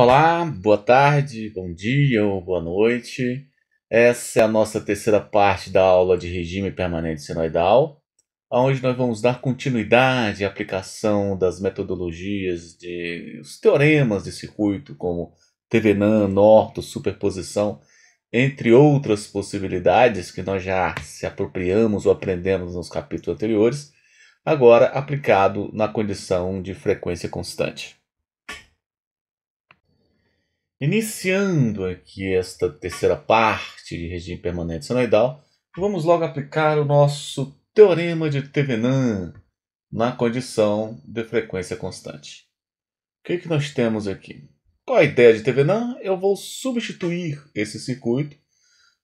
Olá, boa tarde, bom dia ou boa noite. Essa é a nossa terceira parte da aula de regime permanente senoidal, onde nós vamos dar continuidade à aplicação das metodologias de os teoremas de circuito, como TVNAN, Norto, superposição, entre outras possibilidades que nós já se apropriamos ou aprendemos nos capítulos anteriores, agora aplicado na condição de frequência constante. Iniciando aqui esta terceira parte de regime permanente senoidal, vamos logo aplicar o nosso teorema de Thevenin na condição de frequência constante. O que, é que nós temos aqui? Qual a ideia de Thevenin, eu vou substituir esse circuito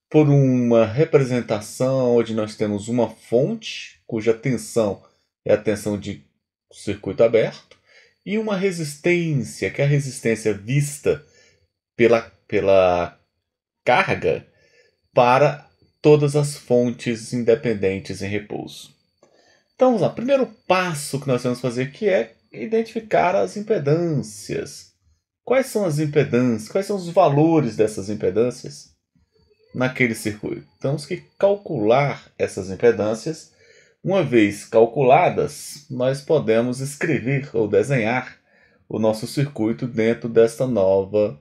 por uma representação onde nós temos uma fonte cuja tensão é a tensão de circuito aberto e uma resistência, que é a resistência vista pela, pela carga para todas as fontes independentes em repouso. Então, vamos lá. Primeiro passo que nós vamos fazer que é identificar as impedâncias. Quais são as impedâncias? Quais são os valores dessas impedâncias naquele circuito? Então, temos que calcular essas impedâncias. Uma vez calculadas, nós podemos escrever ou desenhar o nosso circuito dentro desta nova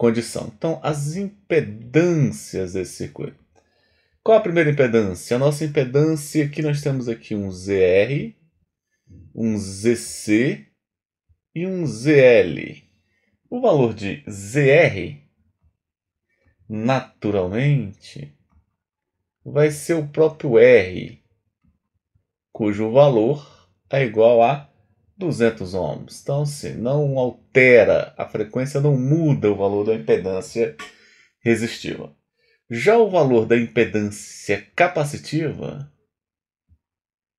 condição. Então, as impedâncias desse circuito. Qual a primeira impedância? A nossa impedância aqui é nós temos aqui um ZR, um ZC e um ZL. O valor de ZR, naturalmente, vai ser o próprio R, cujo valor é igual a 200 ohms. Então, se assim, não altera a frequência, não muda o valor da impedância resistiva. Já o valor da impedância capacitiva,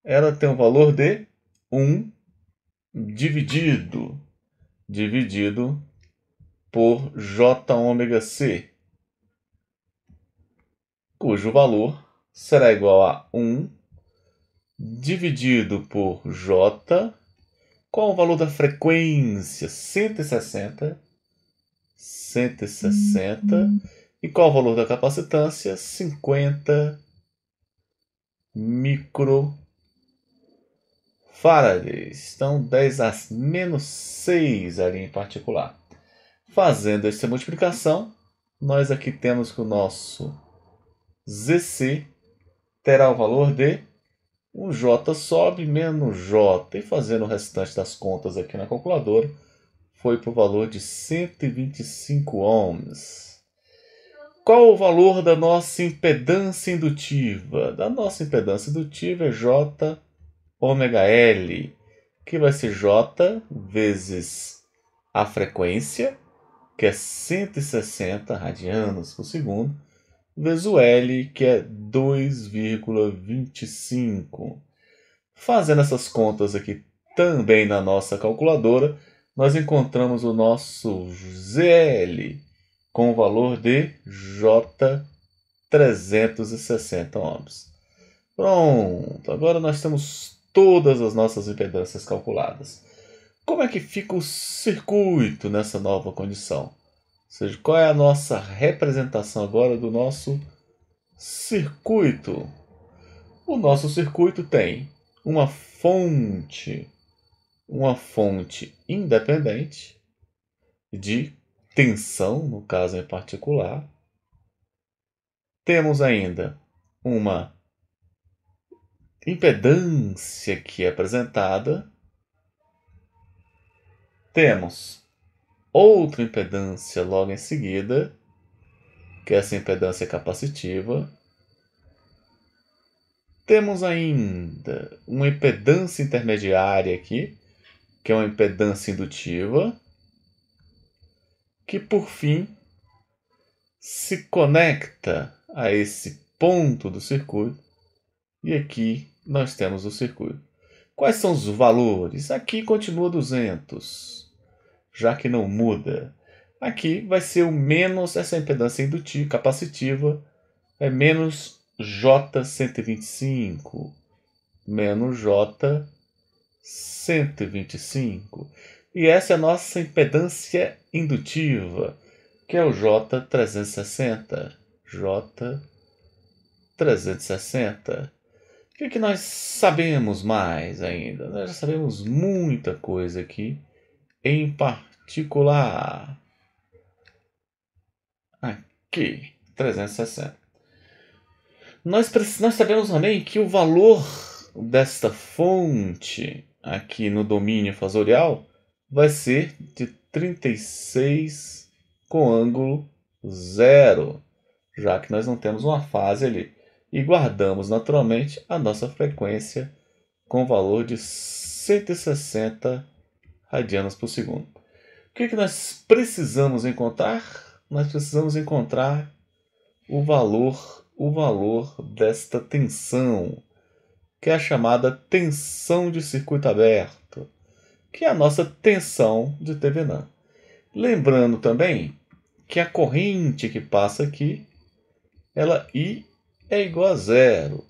ela tem um valor de 1 dividido dividido por J ômega C, cujo valor será igual a 1 dividido por J qual o valor da frequência? 160. 160. Uhum. E qual o valor da capacitância? 50 microfarads. Então, 10 a menos 6 ali em particular. Fazendo essa multiplicação, nós aqui temos que o nosso ZC terá o valor de o J sobe menos J. E fazendo o restante das contas aqui na calculadora, foi para o valor de 125 ohms. Qual o valor da nossa impedância indutiva? Da nossa impedância indutiva é J ômega L, que vai ser J vezes a frequência, que é 160 radianos por segundo, vezes o L, que é 2,25. Fazendo essas contas aqui também na nossa calculadora, nós encontramos o nosso ZL com o valor de J360 ohms. Pronto, agora nós temos todas as nossas impedâncias calculadas. Como é que fica o circuito nessa nova condição? ou seja, qual é a nossa representação agora do nosso circuito? O nosso circuito tem uma fonte, uma fonte independente de tensão, no caso em particular. Temos ainda uma impedância que é apresentada. Temos outra impedância logo em seguida, que é essa impedância é capacitiva. Temos ainda uma impedância intermediária aqui, que é uma impedância indutiva, que por fim se conecta a esse ponto do circuito, e aqui nós temos o circuito. Quais são os valores? Aqui continua 200 já que não muda. Aqui vai ser o menos essa é impedância indutiva, capacitiva, é menos J125 menos J125. E essa é a nossa impedância indutiva, que é o J360. J360. O que, é que nós sabemos mais ainda? Nós já sabemos muita coisa aqui, em particular particular. Aqui, 360. Nós, nós sabemos também que o valor desta fonte aqui no domínio fasorial vai ser de 36 com ângulo zero, já que nós não temos uma fase ali. E guardamos naturalmente a nossa frequência com valor de 160 radianos por segundo. O que, é que nós precisamos encontrar? Nós precisamos encontrar o valor, o valor desta tensão, que é a chamada tensão de circuito aberto, que é a nossa tensão de Thevenin. Lembrando também que a corrente que passa aqui, ela I é igual a zero.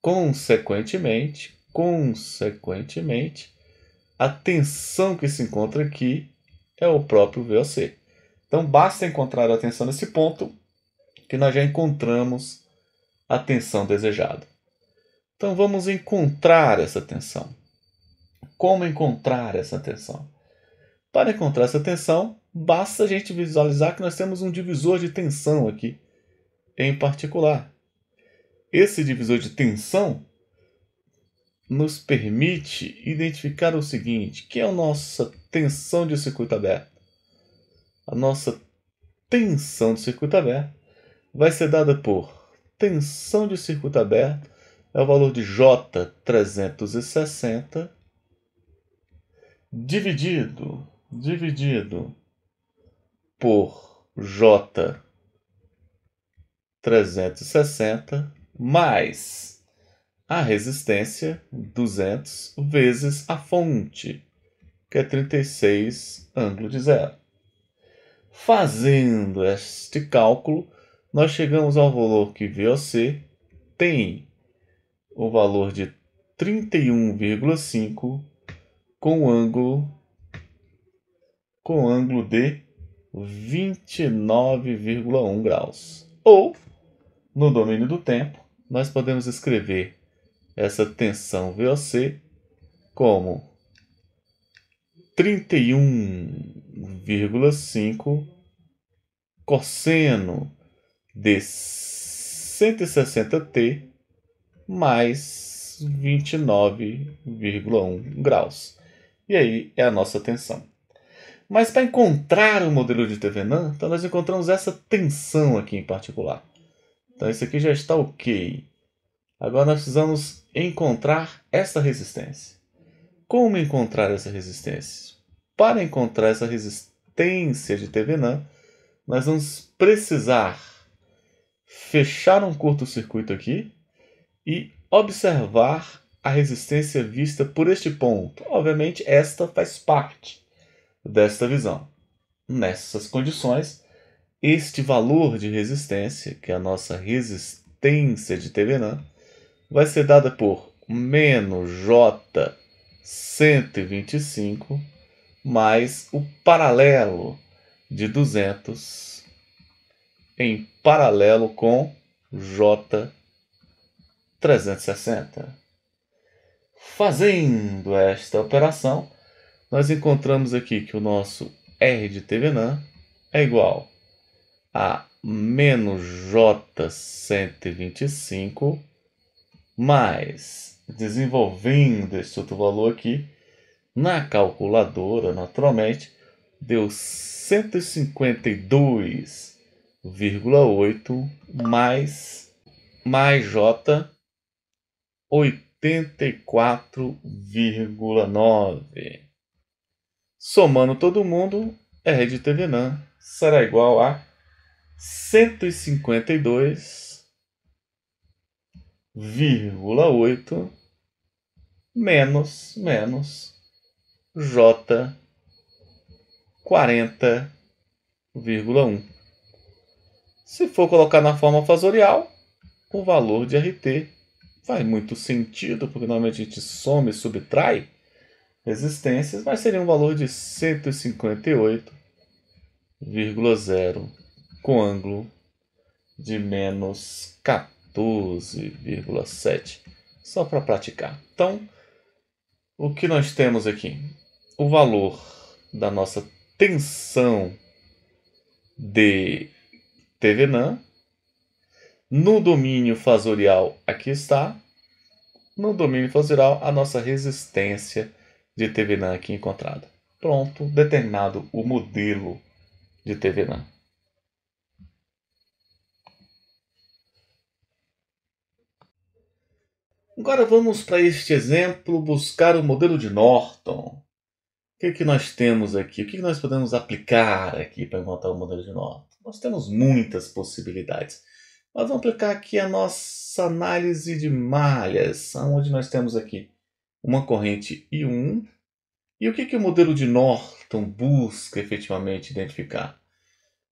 Consequentemente, consequentemente, a tensão que se encontra aqui é o próprio VOC. Então basta encontrar a atenção nesse ponto que nós já encontramos a tensão desejada. Então vamos encontrar essa tensão. Como encontrar essa tensão? Para encontrar essa tensão, basta a gente visualizar que nós temos um divisor de tensão aqui, em particular. Esse divisor de tensão nos permite identificar o seguinte, que é a nossa tensão de circuito aberto. A nossa tensão de circuito aberto vai ser dada por tensão de circuito aberto é o valor de J360 dividido dividido por J360 mais a resistência 200 vezes a fonte, que é 36 ângulo de zero. Fazendo este cálculo, nós chegamos ao valor que VOC tem o valor de 31,5 com ângulo com ângulo de 29,1 graus. Ou, no domínio do tempo, nós podemos escrever essa tensão VOC como 31,5 cosseno de 160t mais 29,1 graus. E aí é a nossa tensão. Mas para encontrar o modelo de Thevenin, então nós encontramos essa tensão aqui em particular. Então isso aqui já está ok. Agora nós precisamos encontrar essa resistência. Como encontrar essa resistência? Para encontrar essa resistência de TVNAM, nós vamos precisar fechar um curto-circuito aqui e observar a resistência vista por este ponto. Obviamente, esta faz parte desta visão. Nessas condições, este valor de resistência, que é a nossa resistência de TVNAM, vai ser dada por menos J 125 mais o paralelo de 200 em paralelo com J 360. Fazendo esta operação, nós encontramos aqui que o nosso R de Thevenin é igual a menos J 125 mas, desenvolvendo esse outro valor aqui, na calculadora, naturalmente, deu 152,8 mais, mais J 84,9. Somando todo mundo, R de Tevenã será igual a 152 vírgula menos, menos J 40,1. Se for colocar na forma fasorial, o valor de RT faz muito sentido, porque normalmente a gente some e subtrai resistências, mas seria um valor de 158,0 com ângulo de menos 14. 12,7 só para praticar. Então, o que nós temos aqui? O valor da nossa tensão de TVNAN no domínio fasorial aqui está. No domínio fasorial a nossa resistência de TVNAN aqui encontrada. Pronto, determinado o modelo de TVNAN. Agora vamos para este exemplo buscar o modelo de Norton. O que, é que nós temos aqui? O que, é que nós podemos aplicar aqui para montar o modelo de Norton? Nós temos muitas possibilidades. Mas vamos aplicar aqui a nossa análise de malhas, onde nós temos aqui uma corrente I1. E o que, que o modelo de Norton busca efetivamente identificar?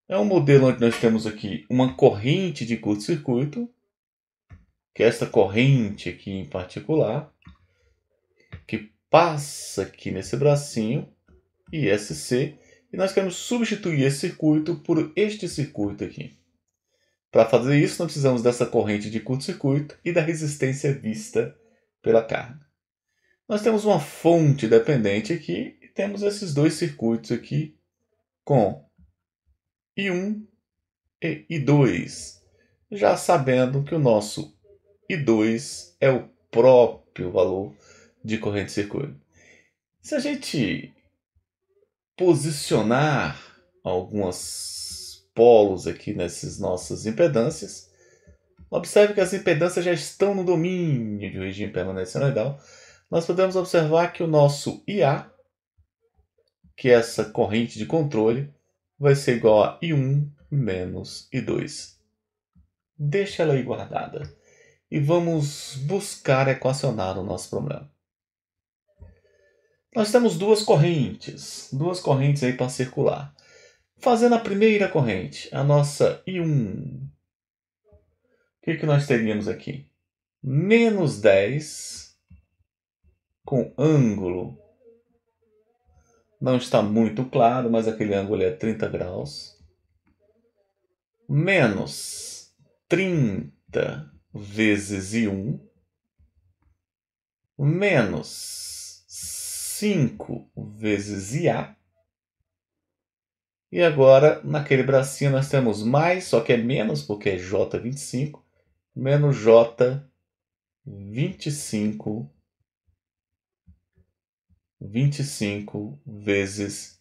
É um modelo onde nós temos aqui uma corrente de curto-circuito que é essa corrente aqui em particular, que passa aqui nesse bracinho, ISC, e nós queremos substituir esse circuito por este circuito aqui. Para fazer isso, nós precisamos dessa corrente de curto-circuito e da resistência vista pela carga. Nós temos uma fonte dependente aqui e temos esses dois circuitos aqui com I1 e I2, já sabendo que o nosso e 2 é o próprio valor de corrente circuito. Se a gente posicionar alguns polos aqui nessas nossas impedâncias, observe que as impedâncias já estão no domínio de origem regime permanente Nós podemos observar que o nosso IA, que é essa corrente de controle, vai ser igual a I1 menos I2. Deixa ela aí guardada e vamos buscar equacionar o nosso problema. Nós temos duas correntes, duas correntes aí para circular. Fazendo a primeira corrente, a nossa I1, o que, que nós teríamos aqui? Menos 10 com ângulo. Não está muito claro, mas aquele ângulo é 30 graus. Menos 30 vezes I1 menos 5 vezes IA. E agora, naquele bracinho, nós temos mais, só que é menos, porque é J25, menos J25 25 vezes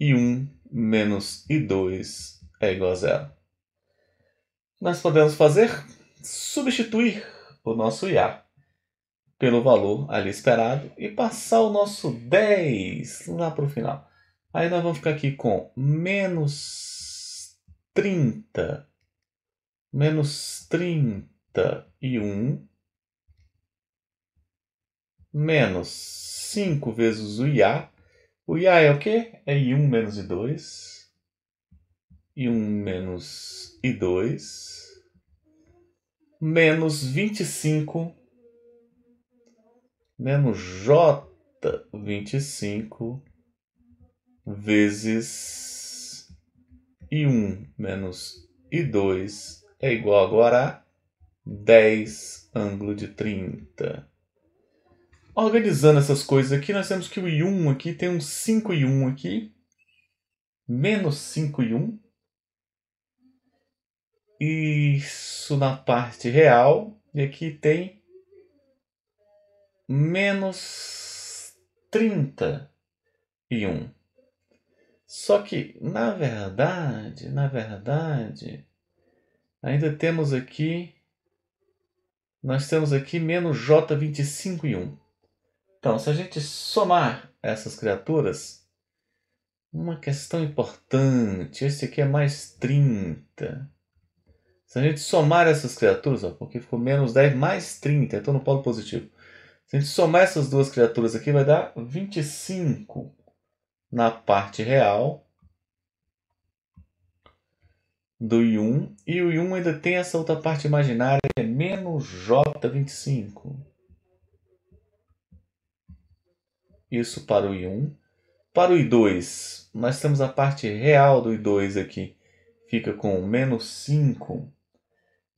I1 menos I2 é igual a zero. Nós podemos fazer substituir o nosso IA pelo valor ali esperado e passar o nosso 10 lá para o final. Aí nós vamos ficar aqui com menos 30, menos 31, menos 5 vezes o IA. O IA é o quê? É I1 menos I2, I1 menos I2, menos 25 menos J 25 vezes I1 menos I2 é igual agora a 10 ângulo de 30. Organizando essas coisas aqui, nós temos que o I1 aqui tem um 5 e 1 aqui, menos 5 e 1, isso na parte real. É e aqui tem menos 30 e 1. Só que, na verdade, na verdade, ainda temos aqui, nós temos aqui menos J25 e 1. Então, se a gente somar essas criaturas, uma questão importante, esse aqui é mais 30. Se a gente somar essas criaturas, ó, porque ficou menos 10 mais 30, então no polo positivo. Se a gente somar essas duas criaturas aqui, vai dar 25 na parte real do I1. E o I1 ainda tem essa outra parte imaginária, que é menos J25. Isso para o I1. Para o I2, nós temos a parte real do I2 aqui. Fica com menos 5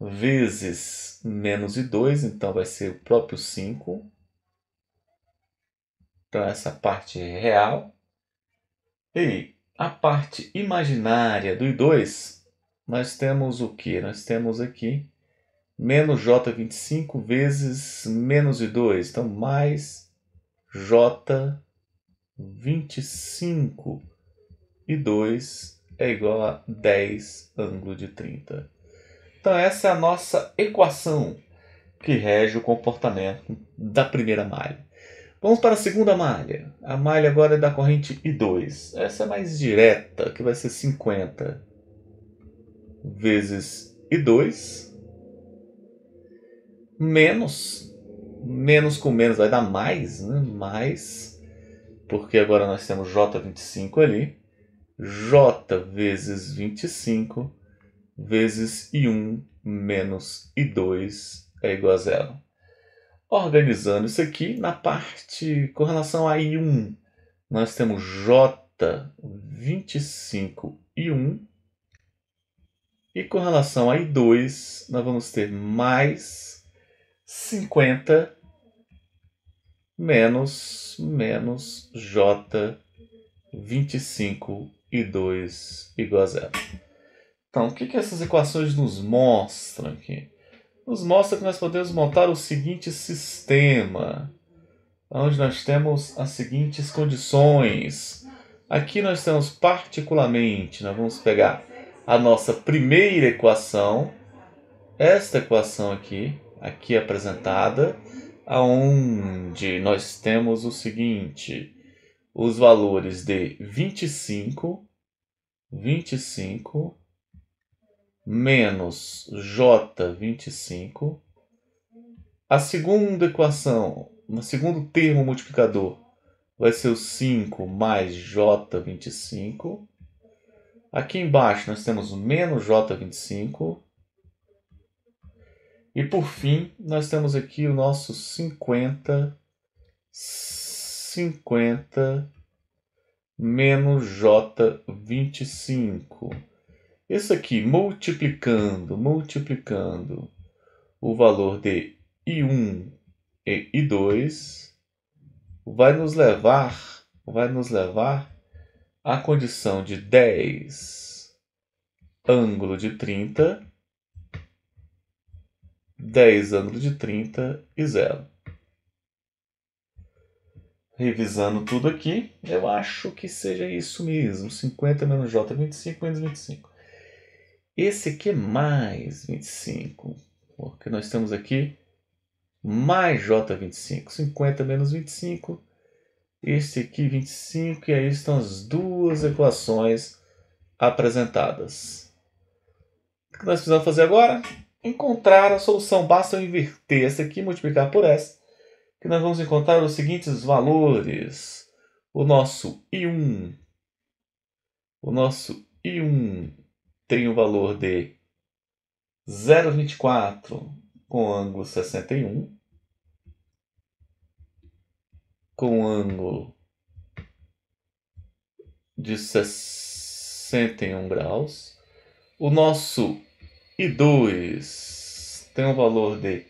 vezes menos de 2, então vai ser o próprio 5. Então, essa parte é real. E a parte imaginária do I2, nós temos o quê? Nós temos aqui menos J25 vezes menos i 2. Então, mais J25 i 2 é igual a 10 ângulo de 30. Então, essa é a nossa equação que rege o comportamento da primeira malha. Vamos para a segunda malha. A malha agora é da corrente I2. Essa é mais direta, que vai ser 50 vezes I2 menos menos com menos vai dar mais, né? Mais porque agora nós temos J25 ali. J vezes 25 vezes I1 menos I2 é igual a zero. Organizando isso aqui, na parte com relação a I1, nós temos J25I1. E com relação a I2, nós vamos ter mais 50 menos, menos J25I2 igual a zero. Então, o que, que essas equações nos mostram aqui? Nos mostra que nós podemos montar o seguinte sistema, onde nós temos as seguintes condições. Aqui nós temos particularmente, nós vamos pegar a nossa primeira equação, esta equação aqui, aqui apresentada, aonde nós temos o seguinte, os valores de 25, 25 menos J25. A segunda equação, o segundo termo multiplicador, vai ser o 5 mais J25. Aqui embaixo nós temos menos J25. E por fim, nós temos aqui o nosso 50, 50 menos J25. Isso aqui, multiplicando, multiplicando o valor de I1 e I2, vai nos levar, vai nos levar à condição de 10 ângulo de 30, 10 ângulo de 30 e zero. Revisando tudo aqui, eu acho que seja isso mesmo, 50 menos J, é 25 menos 25. Esse aqui é mais 25, porque nós temos aqui mais J25. 50 menos 25, este aqui 25, e aí estão as duas equações apresentadas. O que nós precisamos fazer agora? Encontrar a solução. Basta eu inverter essa aqui e multiplicar por essa, que nós vamos encontrar os seguintes valores. O nosso I1, o nosso I1 tem o valor de 0,24 com ângulo 61, com ângulo de 61 graus. O nosso I2 tem o valor de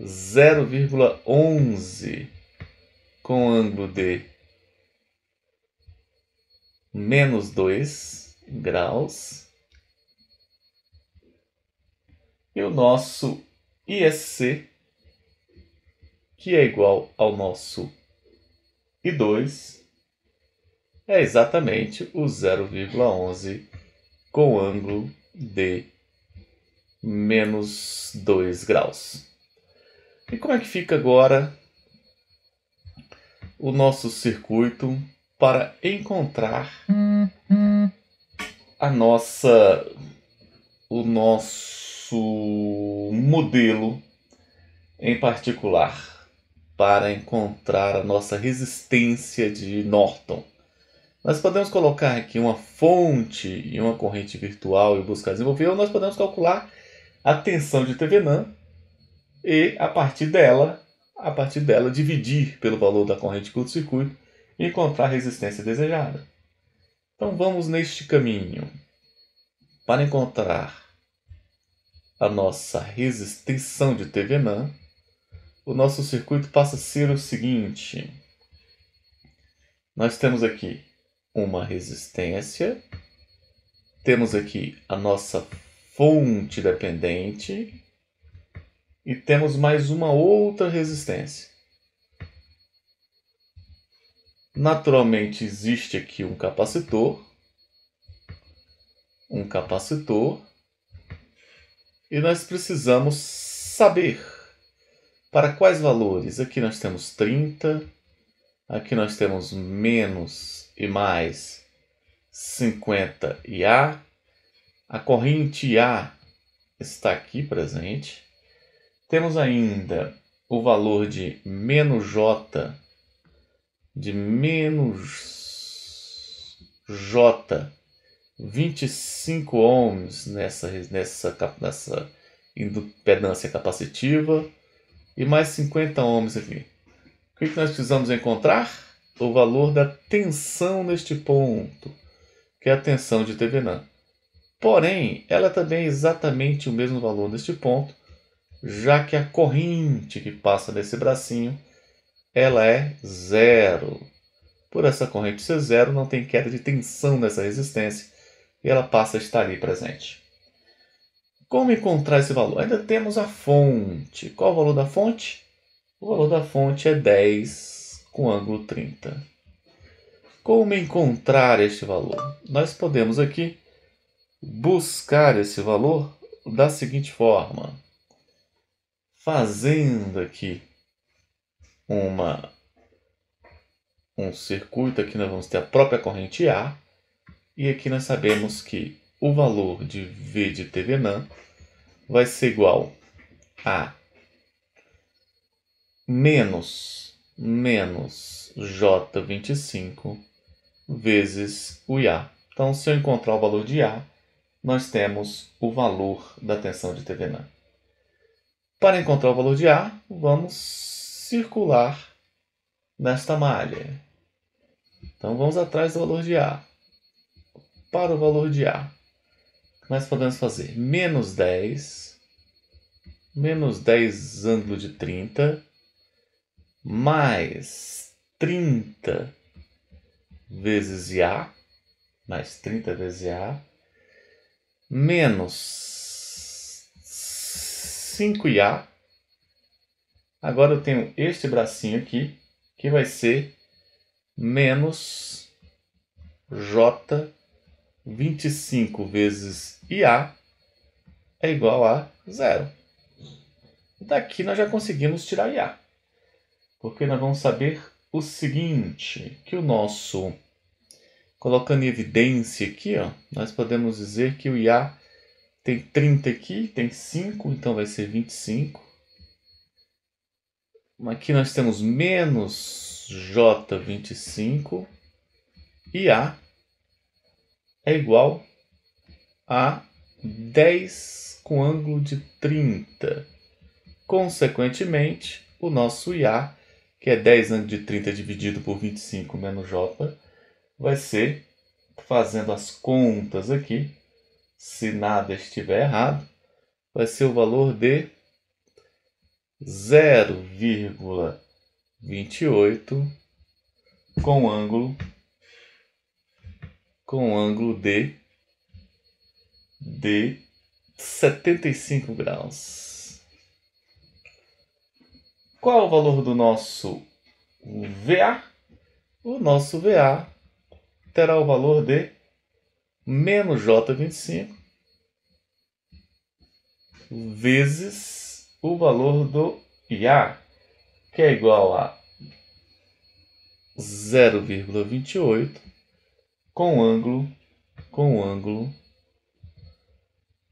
0,11 com ângulo de menos 2 graus. e o nosso ISC, que é igual ao nosso I2, é exatamente o 0,11 com ângulo de menos 2 graus. E como é que fica agora o nosso circuito para encontrar uhum. a nossa o nosso nosso modelo em particular para encontrar a nossa resistência de Norton. Nós podemos colocar aqui uma fonte e uma corrente virtual e buscar desenvolver, ou nós podemos calcular a tensão de Thevenin e a partir dela, a partir dela dividir pelo valor da corrente curto-circuito e encontrar a resistência desejada. Então vamos neste caminho para encontrar a nossa resistência de TVNAM, o nosso circuito passa a ser o seguinte. Nós temos aqui uma resistência, temos aqui a nossa fonte dependente e temos mais uma outra resistência. Naturalmente existe aqui um capacitor, um capacitor e nós precisamos saber para quais valores. Aqui nós temos 30, aqui nós temos menos e mais 50 e A. A corrente A está aqui presente. Temos ainda o valor de menos J, de menos J 25 ohms nessa, nessa, nessa impedância capacitiva e mais 50 ohms aqui. O que, que nós precisamos encontrar? O valor da tensão neste ponto, que é a tensão de Thevenin. Porém, ela também é exatamente o mesmo valor neste ponto, já que a corrente que passa nesse bracinho ela é zero. Por essa corrente ser zero, não tem queda de tensão nessa resistência, e ela passa a estar ali presente. Como encontrar esse valor? Ainda temos a fonte. Qual o valor da fonte? O valor da fonte é 10 com ângulo 30. Como encontrar este valor? Nós podemos aqui buscar esse valor da seguinte forma. Fazendo aqui uma, um circuito, aqui nós vamos ter a própria corrente A, e aqui nós sabemos que o valor de V de Thevenin vai ser igual a menos menos J25 vezes o IA. Então, se eu encontrar o valor de A, nós temos o valor da tensão de Thevenin. Para encontrar o valor de A, vamos circular nesta malha. Então, vamos atrás do valor de A para o valor de A. O que nós podemos fazer? Menos 10, menos 10 ângulo de 30, mais 30 vezes A, mais 30 vezes A, menos 5A. Agora eu tenho este bracinho aqui, que vai ser menos J 25 vezes IA é igual a zero. Daqui nós já conseguimos tirar IA, porque nós vamos saber o seguinte, que o nosso, colocando em evidência aqui, ó, nós podemos dizer que o IA tem 30 aqui, tem 5, então vai ser 25. Aqui nós temos menos J25 e A é igual a 10 com ângulo de 30. Consequentemente, o nosso IA, que é 10 ângulo de 30 dividido por 25 menos J, vai ser, fazendo as contas aqui, se nada estiver errado, vai ser o valor de 0,28 com ângulo com ângulo de de 75 graus. Qual é o valor do nosso VA? O nosso VA terá o valor de menos J25 vezes o valor do IA, que é igual a 0,28 com ângulo, com ângulo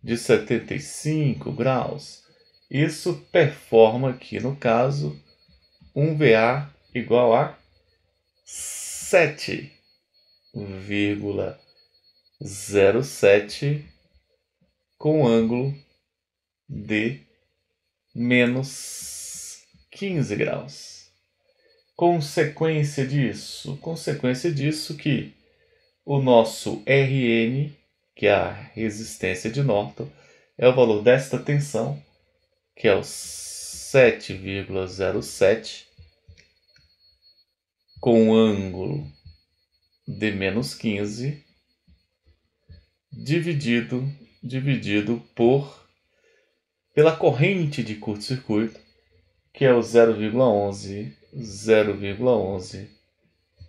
de 75 graus. Isso performa aqui, no caso, um VA igual a 7,07 com ângulo de menos 15 graus. Consequência disso, consequência disso que o nosso RN, que é a resistência de Norton, é o valor desta tensão, que é o 7,07, com um ângulo de menos 15, dividido, dividido por pela corrente de curto-circuito, que é o 0,11, 0,11,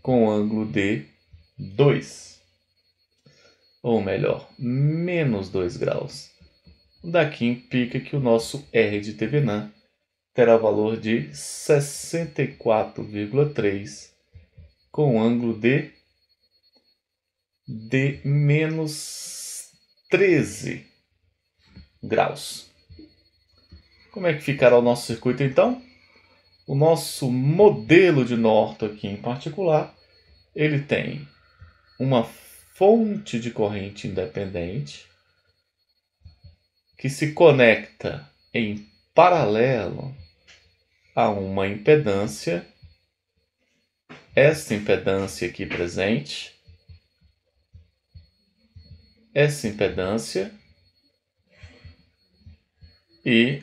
com um ângulo de 2. Ou melhor, menos 2 graus. Daqui implica que o nosso R de Thevenin terá valor de 64,3 com ângulo de de menos 13 graus. Como é que ficará o nosso circuito então? O nosso modelo de Norton aqui em particular, ele tem uma fonte de corrente independente que se conecta em paralelo a uma impedância. Essa impedância aqui presente, essa impedância e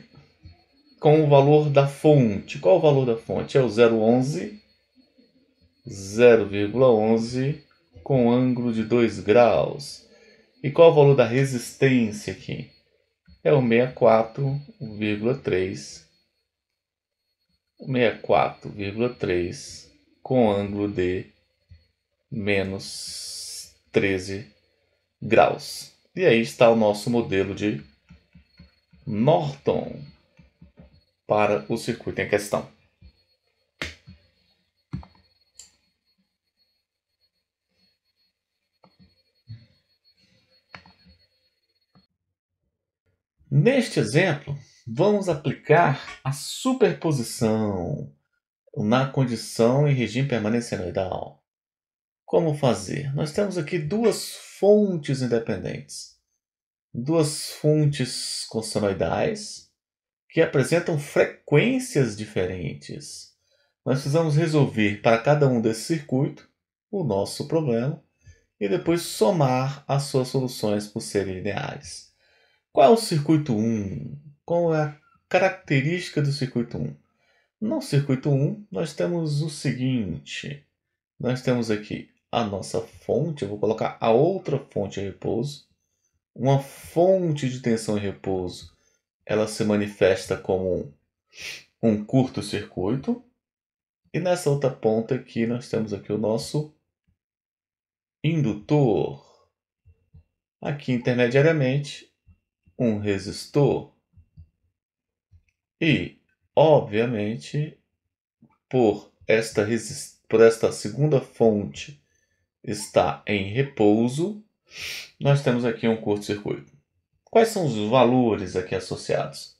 com o valor da fonte. Qual o valor da fonte? É o 011, 0,11 com ângulo de 2 graus. E qual é o valor da resistência aqui? É o 64,3 64,3 com ângulo de menos 13 graus. E aí está o nosso modelo de Norton para o circuito em questão. Neste exemplo, vamos aplicar a superposição na condição em regime permanência enoidal. Como fazer? Nós temos aqui duas fontes independentes, duas fontes consonoidais que apresentam frequências diferentes. Nós precisamos resolver para cada um desse circuito o nosso problema e depois somar as suas soluções por serem lineares. Qual é o circuito 1? Qual é a característica do circuito 1? No circuito 1, nós temos o seguinte: nós temos aqui a nossa fonte, eu vou colocar a outra fonte em repouso. Uma fonte de tensão em repouso, ela se manifesta como um curto-circuito. E nessa outra ponta aqui, nós temos aqui o nosso indutor. Aqui, intermediariamente, um resistor e, obviamente, por esta, por esta segunda fonte está em repouso, nós temos aqui um curto-circuito. Quais são os valores aqui associados?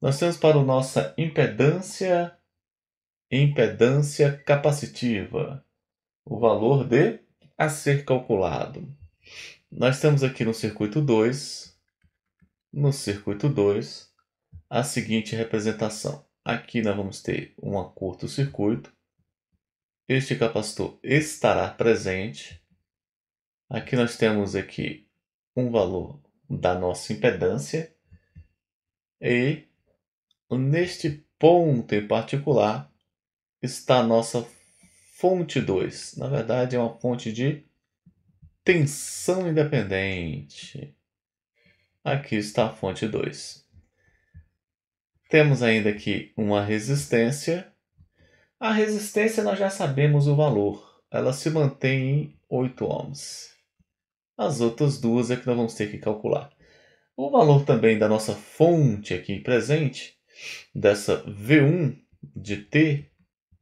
Nós temos para a nossa impedância, impedância capacitiva, o valor de a ser calculado. Nós temos aqui no circuito 2 no circuito 2, a seguinte representação. Aqui nós vamos ter um curto-circuito. Este capacitor estará presente. Aqui nós temos aqui um valor da nossa impedância. E neste ponto em particular está a nossa fonte 2. Na verdade, é uma fonte de tensão independente. Aqui está a fonte 2. Temos ainda aqui uma resistência. A resistência nós já sabemos o valor. Ela se mantém em 8 ohms. As outras duas é que nós vamos ter que calcular. O valor também da nossa fonte aqui presente, dessa V1 de T,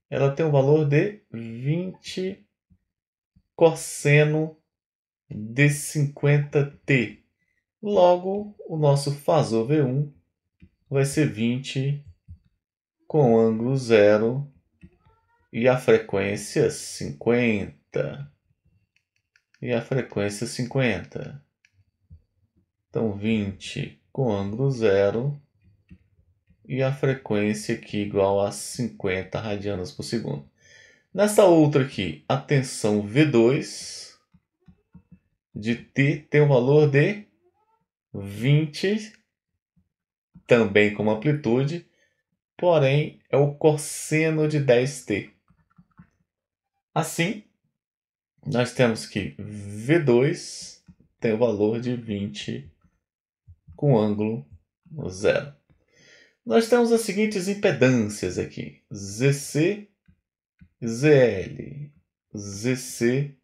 ela tem um valor de 20 cosseno de 50T. Logo, o nosso fasor V1 vai ser 20 com ângulo zero e a frequência 50. E a frequência 50. Então, 20 com ângulo zero e a frequência aqui igual a 50 radianos por segundo. Nessa outra aqui, a tensão V2 de T tem um valor de 20, também como amplitude, porém é o cosseno de 10t. Assim, nós temos que V2 tem o valor de 20 com ângulo zero. Nós temos as seguintes impedâncias aqui: ZC, ZL, ZC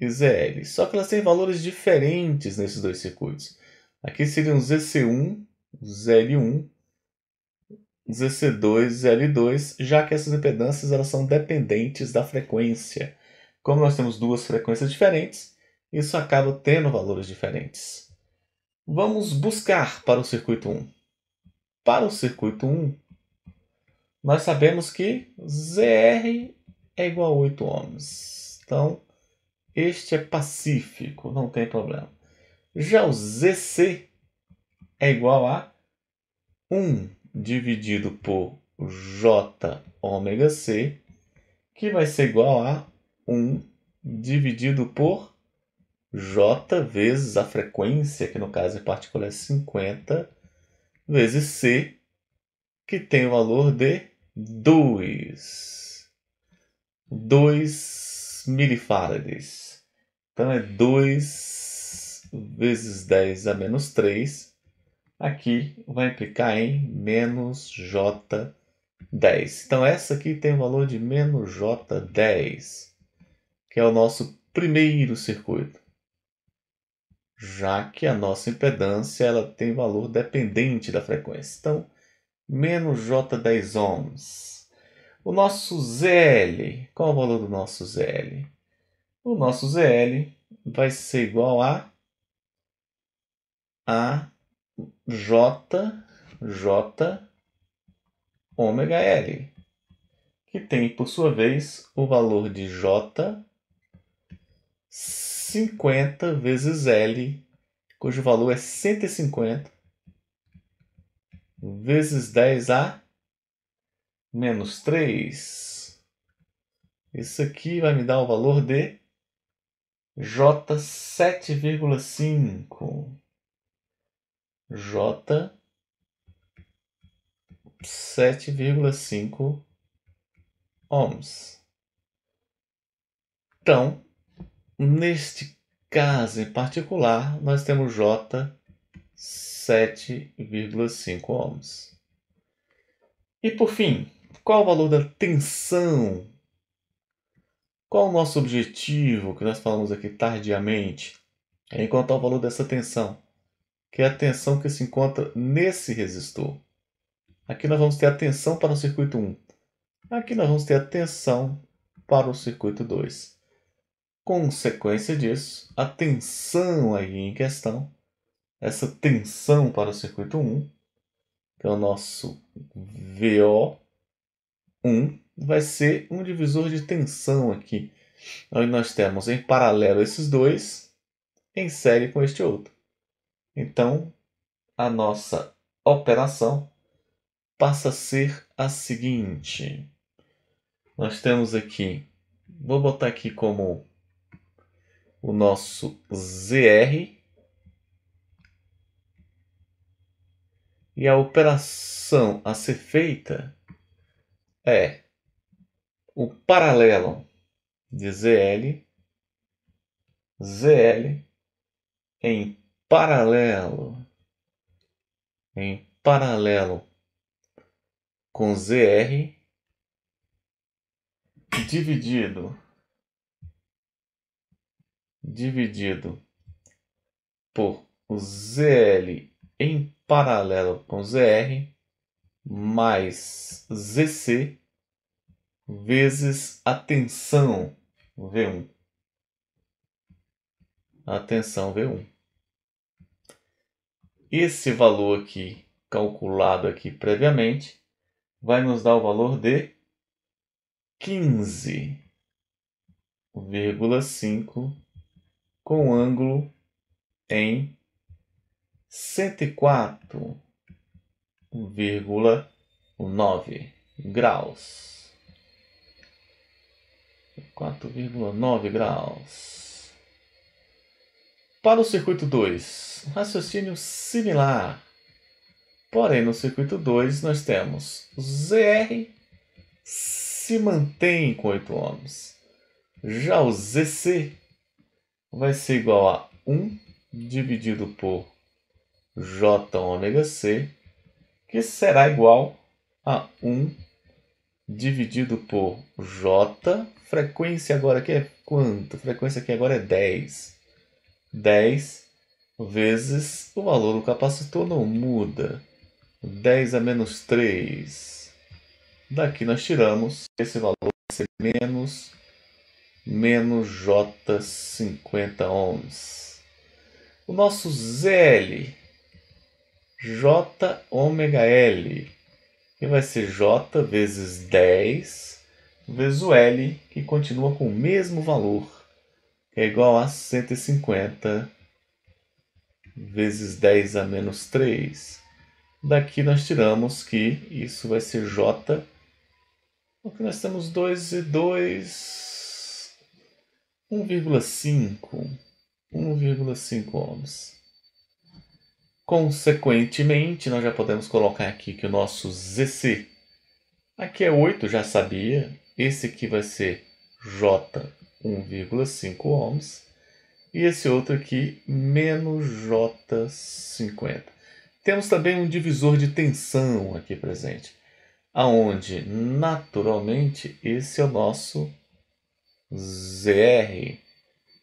e ZL. Só que elas têm valores diferentes nesses dois circuitos. Aqui seriam ZC1, ZL1, ZC2, ZL2, já que essas impedâncias elas são dependentes da frequência. Como nós temos duas frequências diferentes, isso acaba tendo valores diferentes. Vamos buscar para o circuito 1. Para o circuito 1, nós sabemos que ZR é igual a 8 ohms. Então, este é pacífico, não tem problema. Já o ZC é igual a 1 dividido por J ômega C, que vai ser igual a 1 dividido por J vezes a frequência, que no caso em particular é 50, vezes C, que tem o valor de 2. 2 milifarads. Então é 2 vezes 10 a menos 3, aqui vai implicar em menos J10. Então, essa aqui tem o valor de menos J10, que é o nosso primeiro circuito, já que a nossa impedância ela tem valor dependente da frequência. Então, menos J10 ohms. O nosso ZL, qual é o valor do nosso ZL? O nosso ZL vai ser igual a a J J ômega L, que tem, por sua vez, o valor de J 50 vezes L, cujo valor é 150 vezes 10 a menos 3. Isso aqui vai me dar o valor de J7,5. J sete vírgula cinco ohms. Então, neste caso em particular, nós temos J sete vírgula cinco ohms. E por fim, qual o valor da tensão? Qual o nosso objetivo que nós falamos aqui tardiamente? É encontrar o valor dessa tensão que é a tensão que se encontra nesse resistor. Aqui nós vamos ter a tensão para o circuito 1. Aqui nós vamos ter a tensão para o circuito 2. Consequência disso, a tensão aí em questão, essa tensão para o circuito 1, que é o nosso VO1, vai ser um divisor de tensão aqui. Onde nós temos em paralelo esses dois, em série com este outro. Então, a nossa operação passa a ser a seguinte. Nós temos aqui, vou botar aqui como o nosso ZR e a operação a ser feita é o paralelo de ZL ZL em paralelo, em paralelo com ZR dividido dividido por ZL em paralelo com ZR mais ZC vezes a tensão V1. A tensão V1. Esse valor aqui, calculado aqui previamente, vai nos dar o valor de 15,5 com ângulo em 104,9 graus. 4,9 graus. Para o circuito 2, um raciocínio similar. Porém, no circuito 2, nós temos ZR se mantém com 8 ohms. Já o ZC vai ser igual a 1 dividido por J ômega C, que será igual a 1 dividido por J. Frequência agora aqui é quanto? Frequência aqui agora é 10 10 vezes o valor do capacitor não muda. 10 a menos 3. Daqui nós tiramos esse valor vai ser menos menos J50 ohms. O nosso ZL J ômega L que vai ser J vezes 10 vezes o L que continua com o mesmo valor é igual a 150 vezes 10 a menos 3. Daqui nós tiramos que isso vai ser J, porque nós temos 2 e 2, 1,5, 1,5 ohms. Consequentemente, nós já podemos colocar aqui que o nosso ZC, aqui é 8, já sabia, esse aqui vai ser J 1,5 ohms. E esse outro aqui, menos J50. Temos também um divisor de tensão aqui presente, aonde naturalmente esse é o nosso ZR.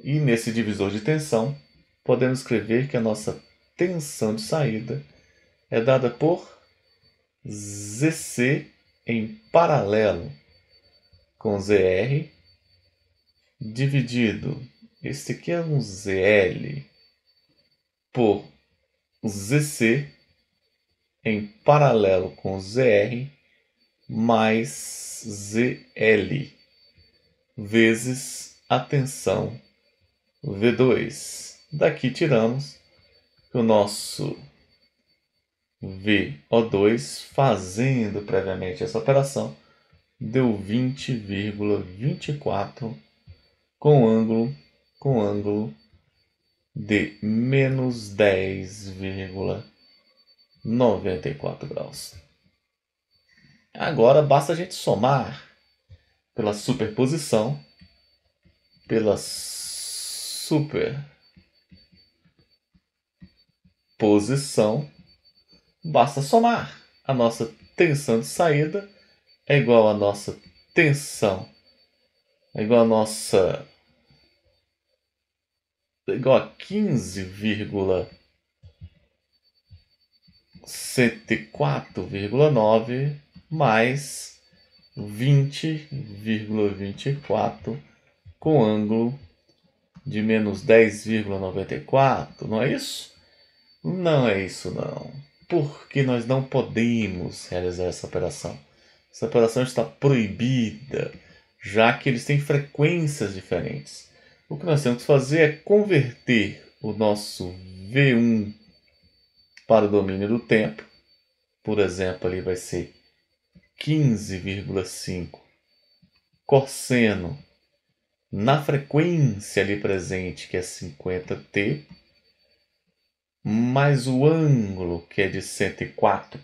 E nesse divisor de tensão, podemos escrever que a nossa tensão de saída é dada por ZC em paralelo com ZR dividido este aqui é um ZL por ZC em paralelo com ZR mais ZL vezes a tensão V2. Daqui tiramos que o nosso VO2, fazendo previamente essa operação, deu 20,24 com ângulo, com ângulo de menos 10,94 graus. Agora basta a gente somar pela superposição, pela superposição, basta somar. A nossa tensão de saída é igual à nossa tensão, é igual à nossa igual a 15,104,9 mais 20,24 com ângulo de menos 10,94, não é isso? Não é isso não, porque nós não podemos realizar essa operação. Essa operação está proibida, já que eles têm frequências diferentes. O que nós temos que fazer é converter o nosso V1 para o domínio do tempo. Por exemplo, ali vai ser 15,5 cosseno na frequência ali presente, que é 50t, mais o ângulo, que é de 104,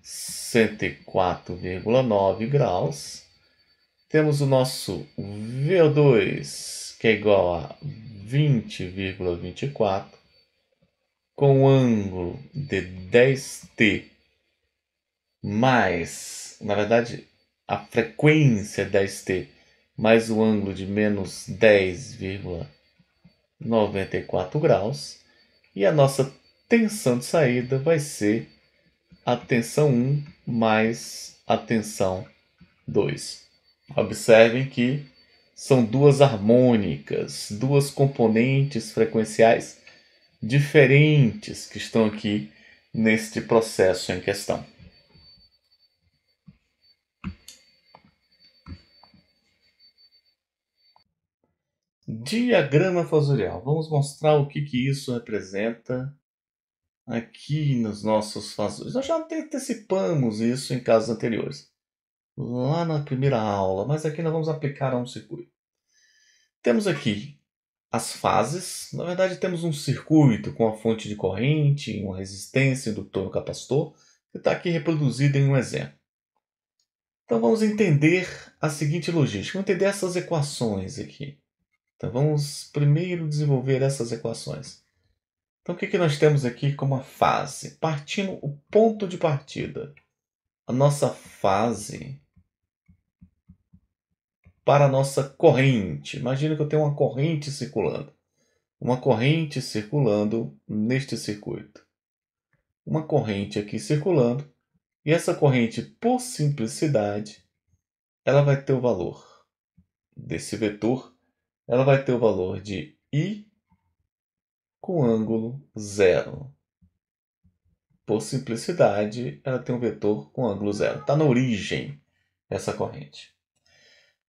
104,9 graus, temos o nosso VO2, que é igual a 20,24, com um ângulo de 10T mais, na verdade, a frequência 10T mais o ângulo de menos 10,94 graus. E a nossa tensão de saída vai ser a tensão 1 mais a tensão 2. Observem que são duas harmônicas, duas componentes frequenciais diferentes que estão aqui neste processo em questão. Diagrama fasorial. Vamos mostrar o que, que isso representa aqui nos nossos fasores. Nós já antecipamos isso em casos anteriores lá na primeira aula, mas aqui nós vamos aplicar a um circuito. Temos aqui as fases. Na verdade, temos um circuito com a fonte de corrente, uma resistência, indutor, capacitor, que está aqui reproduzido em um exemplo. Então vamos entender a seguinte logística, vamos entender essas equações aqui. Então vamos primeiro desenvolver essas equações. Então o que, que nós temos aqui como a fase? Partindo o ponto de partida. A nossa fase para a nossa corrente. Imagina que eu tenho uma corrente circulando. Uma corrente circulando neste circuito. Uma corrente aqui circulando. E essa corrente, por simplicidade, ela vai ter o valor desse vetor. Ela vai ter o valor de I com ângulo zero. Por simplicidade, ela tem um vetor com ângulo zero. Está na origem essa corrente.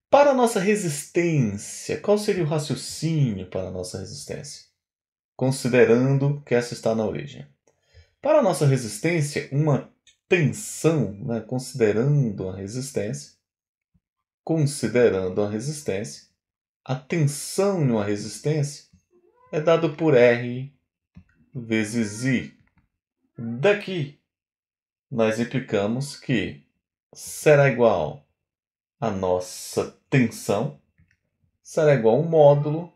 Para a nossa resistência, qual seria o raciocínio para a nossa resistência? Considerando que essa está na origem. Para a nossa resistência, uma tensão, né? considerando a resistência, considerando a resistência, a tensão em uma resistência é dada por R vezes I. Daqui, nós implicamos que será igual a nossa tensão será igual a um módulo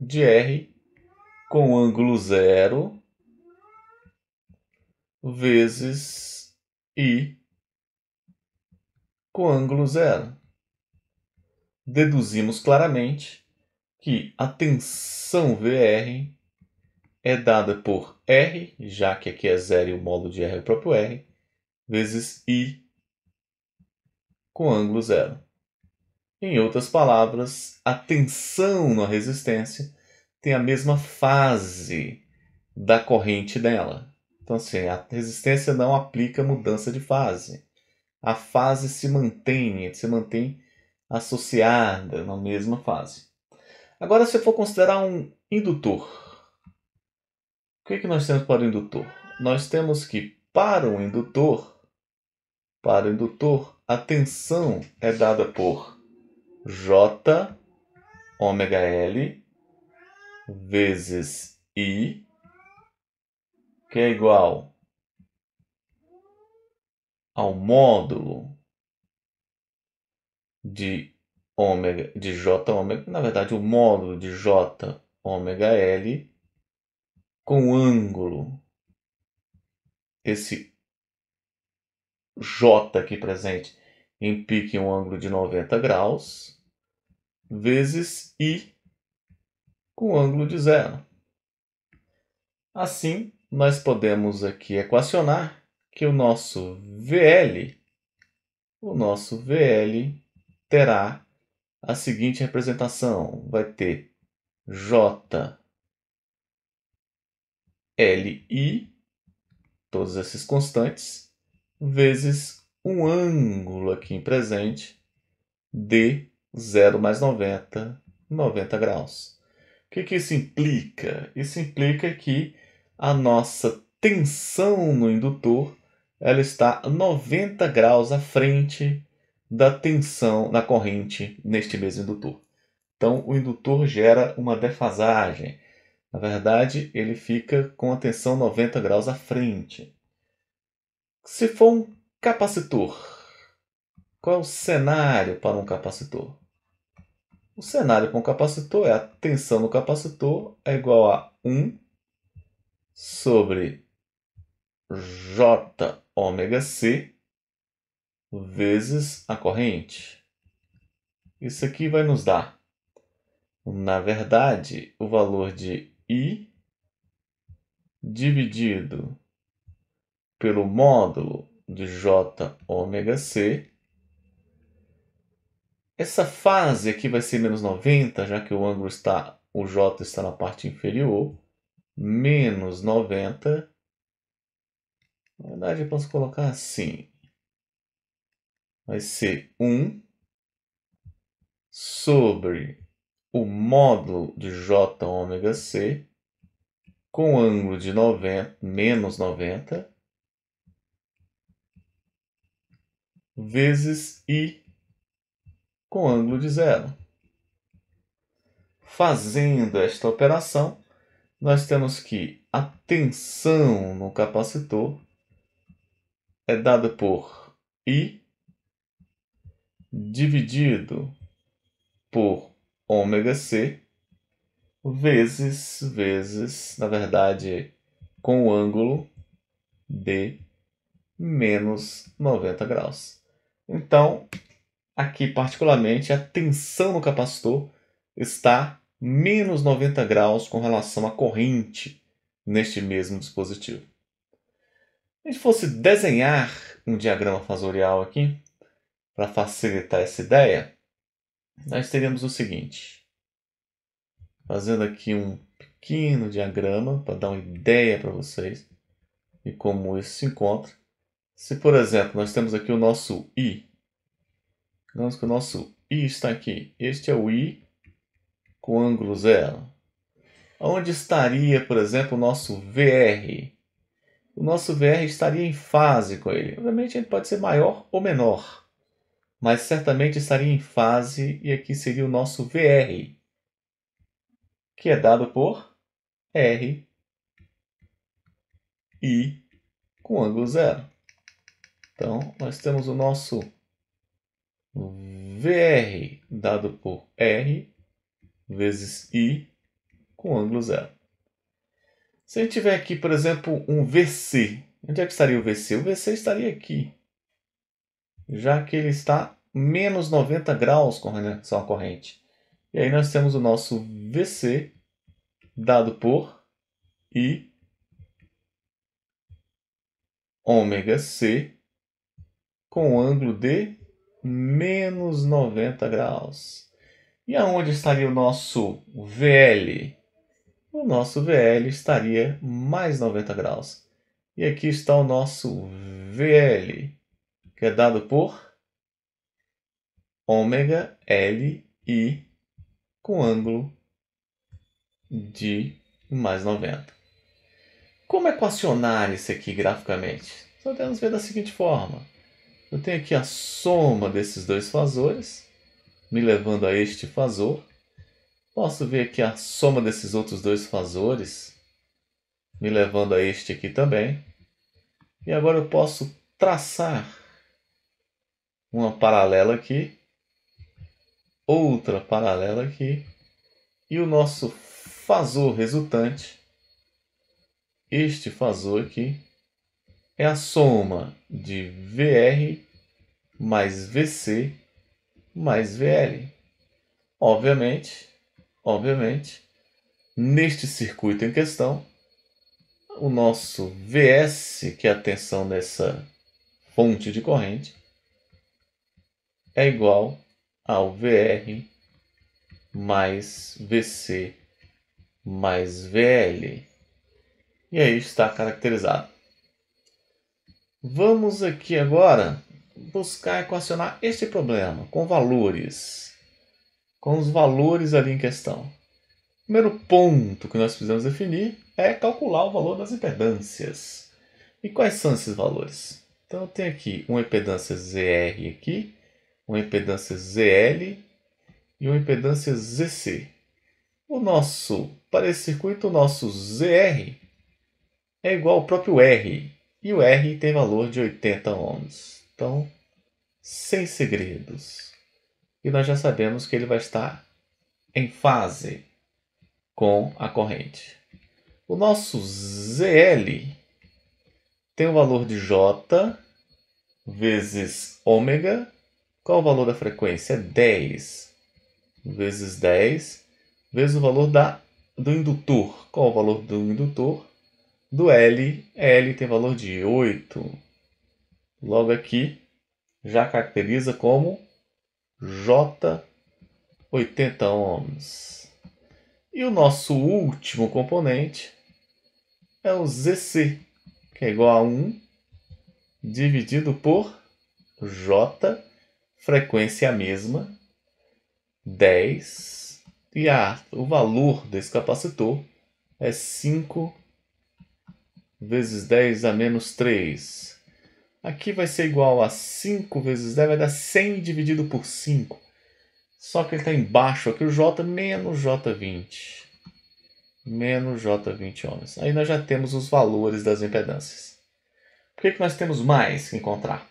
de R com ângulo zero vezes I com ângulo zero. Deduzimos claramente que a tensão VR é dada por R, já que aqui é zero e o módulo de R é o próprio R, vezes I com ângulo zero. Em outras palavras, a tensão na resistência tem a mesma fase da corrente dela. Então, assim, a resistência não aplica mudança de fase. A fase se mantém, se mantém associada na mesma fase. Agora, se eu for considerar um indutor, o que, é que nós temos para o indutor? Nós temos que, para o indutor, para o indutor, a tensão é dada por J ômega L vezes I, que é igual ao módulo de ômega de J ômega, na verdade o módulo de J ômega L com ângulo esse J aqui presente em pique em um ângulo de 90 graus, vezes I com ângulo de zero. Assim, nós podemos aqui equacionar que o nosso VL, o nosso VL terá a seguinte representação, vai ter J L I todas essas constantes vezes um ângulo aqui presente de 0 mais 90, 90 graus. O que, que isso implica? Isso implica que a nossa tensão no indutor ela está 90 graus à frente da tensão na corrente neste mesmo indutor. Então, o indutor gera uma defasagem. Na verdade, ele fica com a tensão 90 graus à frente. Se for um Capacitor. Qual é o cenário para um capacitor? O cenário para um capacitor é a tensão no capacitor é igual a 1 sobre J ômega C vezes a corrente. Isso aqui vai nos dar, na verdade, o valor de I dividido pelo módulo de J ômega C. Essa fase aqui vai ser menos 90, já que o ângulo está, o J está na parte inferior. Menos 90. Na verdade, eu posso colocar assim. Vai ser 1 sobre o módulo de J ômega C com ângulo de 90, menos 90 vezes i com ângulo de zero. Fazendo esta operação, nós temos que a tensão no capacitor é dada por I dividido por ômega C vezes, vezes, na verdade, com o ângulo de menos 90 graus. Então, aqui particularmente, a tensão no capacitor está menos 90 graus com relação à corrente neste mesmo dispositivo. Se a gente fosse desenhar um diagrama fasorial aqui, para facilitar essa ideia, nós teríamos o seguinte. Fazendo aqui um pequeno diagrama para dar uma ideia para vocês de como isso se encontra. Se, por exemplo, nós temos aqui o nosso i, digamos que o nosso i está aqui. Este é o i com ângulo zero. Onde estaria, por exemplo, o nosso VR? O nosso VR estaria em fase com ele. Obviamente ele pode ser maior ou menor, mas certamente estaria em fase e aqui seria o nosso VR, que é dado por R, I, com ângulo zero. Então, nós temos o nosso VR dado por R vezes I com ângulo zero. Se a gente tiver aqui, por exemplo, um VC, onde é que estaria o VC? O VC estaria aqui, já que ele está menos 90 graus com relação à corrente. E aí nós temos o nosso VC dado por I ômega C com um ângulo de menos 90 graus. E aonde estaria o nosso VL? O nosso VL estaria mais 90 graus. E aqui está o nosso VL, que é dado por ômega i com ângulo de mais 90. Como equacionar isso aqui graficamente? Só Podemos ver da seguinte forma. Eu tenho aqui a soma desses dois fazores, me levando a este fazor. Posso ver aqui a soma desses outros dois fazores, me levando a este aqui também. E agora eu posso traçar uma paralela aqui, outra paralela aqui, e o nosso fazor resultante, este fazor aqui, é a soma de VR mais VC mais VL. Obviamente, obviamente, neste circuito em questão, o nosso VS, que é a tensão dessa fonte de corrente, é igual ao VR mais VC mais VL. E aí está caracterizado. Vamos aqui agora buscar equacionar este problema com valores, com os valores ali em questão. O primeiro ponto que nós precisamos definir é calcular o valor das impedâncias. E quais são esses valores? Então eu tenho aqui uma impedância ZR aqui, uma impedância ZL e uma impedância ZC. O nosso, para esse circuito, o nosso ZR é igual ao próprio R e o R tem valor de 80 ohms. Então, sem segredos. E nós já sabemos que ele vai estar em fase com a corrente. O nosso ZL tem o valor de J vezes ômega. Qual o valor da frequência? É 10 vezes 10 vezes o valor da, do indutor. Qual o valor do indutor? do L, L tem valor de 8. Logo aqui, já caracteriza como J 80 ohms. E o nosso último componente é o ZC, que é igual a 1 dividido por J, frequência mesma, 10, e a, o valor desse capacitor é 5 vezes 10 a menos 3. Aqui vai ser igual a 5 vezes 10, vai dar 100 dividido por 5. Só que ele está embaixo aqui, o J menos J20. Menos J20 ohms. Aí nós já temos os valores das impedâncias. Por que, que nós temos mais que encontrar?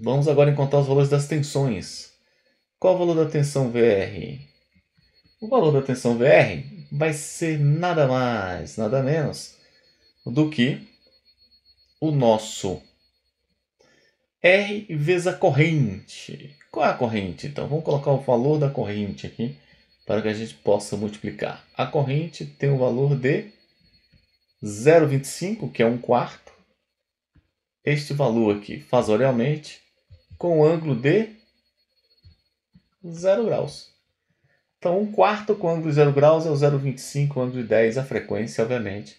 Vamos agora encontrar os valores das tensões. Qual o valor da tensão VR? O valor da tensão VR vai ser nada mais, nada menos do que o nosso R vezes a corrente. Qual é a corrente? Então, vamos colocar o valor da corrente aqui para que a gente possa multiplicar. A corrente tem o um valor de 0,25, que é 1 um quarto. Este valor aqui, fasorialmente, com um ângulo de 0 graus. Então, 1 um quarto com ângulo de 0 graus é o 0,25, ângulo de 10, a frequência, obviamente,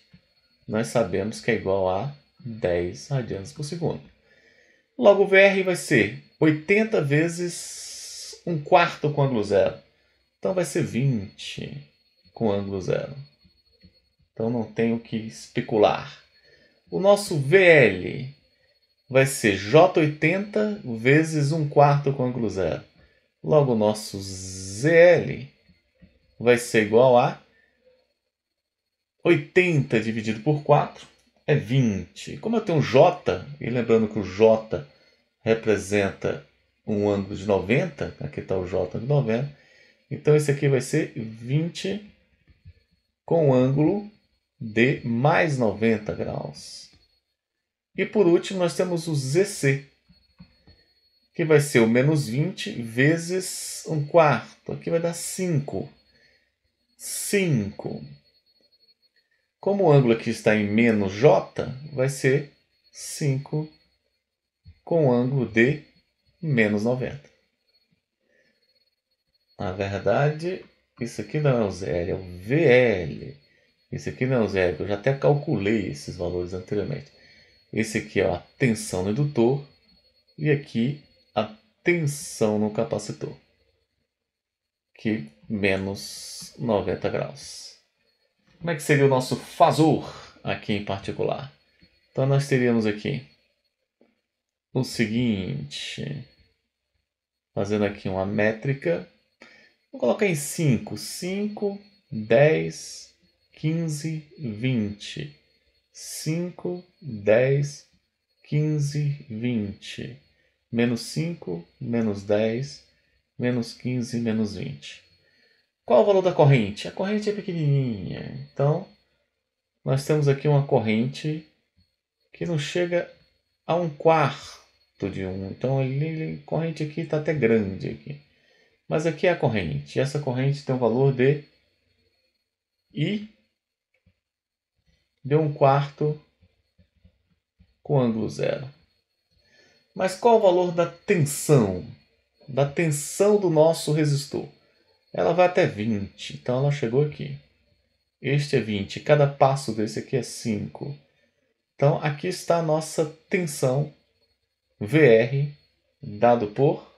nós sabemos que é igual a 10 radianos por segundo. Logo, o VR vai ser 80 vezes 1 quarto com ângulo zero. Então, vai ser 20 com ângulo zero. Então, não tenho que especular. O nosso VL vai ser J80 vezes 1 quarto com ângulo zero. Logo, o nosso ZL vai ser igual a 80 dividido por 4 é 20. Como eu tenho J, e lembrando que o J representa um ângulo de 90, aqui está o J de 90, então esse aqui vai ser 20 com ângulo de mais 90 graus. E por último, nós temos o ZC, que vai ser o menos 20 vezes 1 quarto. Aqui vai dar 5. 5. Como o ângulo aqui está em menos J, vai ser 5 com o ângulo de menos 90. Na verdade, isso aqui não é o zero, é o VL. Isso aqui não é o zero, eu já até calculei esses valores anteriormente. Esse aqui é a tensão no indutor e aqui a tensão no capacitor, que menos 90 graus. Como é que seria o nosso fazor aqui em particular? Então nós teríamos aqui o seguinte, fazendo aqui uma métrica, vou colocar em 5, 5, 10, 15, 20, 5, 10, 15, 20, menos 5, menos 10, menos 15, menos 20. Qual o valor da corrente? A corrente é pequenininha. Então, nós temos aqui uma corrente que não chega a um quarto de um. Então, a corrente aqui está até grande. Aqui. Mas aqui é a corrente. E essa corrente tem um valor de I de um quarto com ângulo zero. Mas qual o valor da tensão? Da tensão do nosso resistor? Ela vai até 20, então ela chegou aqui. Este é 20, cada passo desse aqui é 5. Então aqui está a nossa tensão VR dado por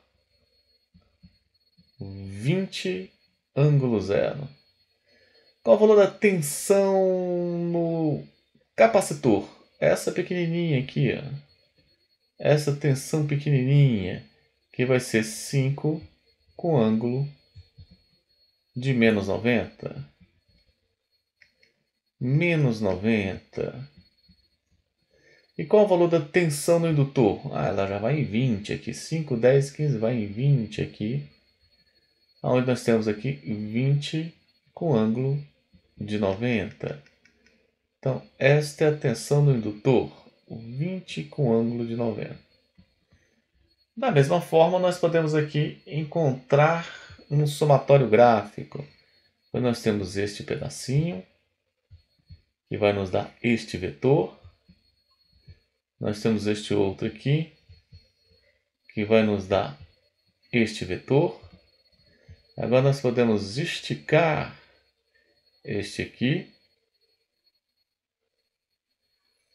20 ângulo zero. Qual o valor da tensão no capacitor? Essa pequenininha aqui, ó. Essa tensão pequenininha, que vai ser 5 com ângulo de menos 90. Menos 90. E qual o valor da tensão no indutor? Ah, ela já vai em 20 aqui. 5, 10, 15, vai em 20 aqui. Onde nós temos aqui 20 com ângulo de 90. Então, esta é a tensão no indutor. 20 com ângulo de 90. Da mesma forma, nós podemos aqui encontrar um somatório gráfico. Então, nós temos este pedacinho, que vai nos dar este vetor. Nós temos este outro aqui, que vai nos dar este vetor. Agora nós podemos esticar este aqui,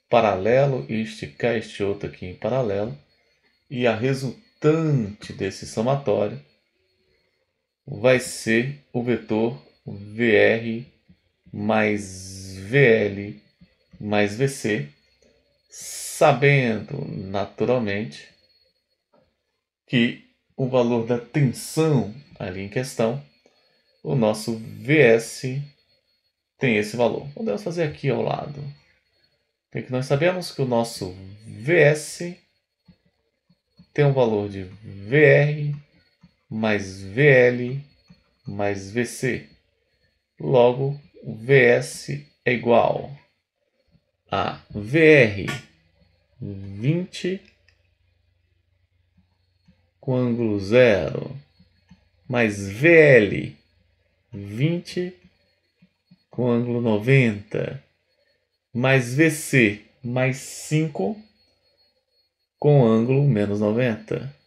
paralelo, e esticar este outro aqui em paralelo. E a resultante desse somatório vai ser o vetor VR mais VL mais VC, sabendo naturalmente que o valor da tensão ali em questão, o nosso VS tem esse valor. Podemos fazer aqui ao lado. Tem é que nós sabemos que o nosso VS tem um valor de VR mais VL mais VC. Logo, VS é igual a VR 20 com ângulo zero mais VL 20 com ângulo 90 mais VC mais 5 com ângulo menos 90.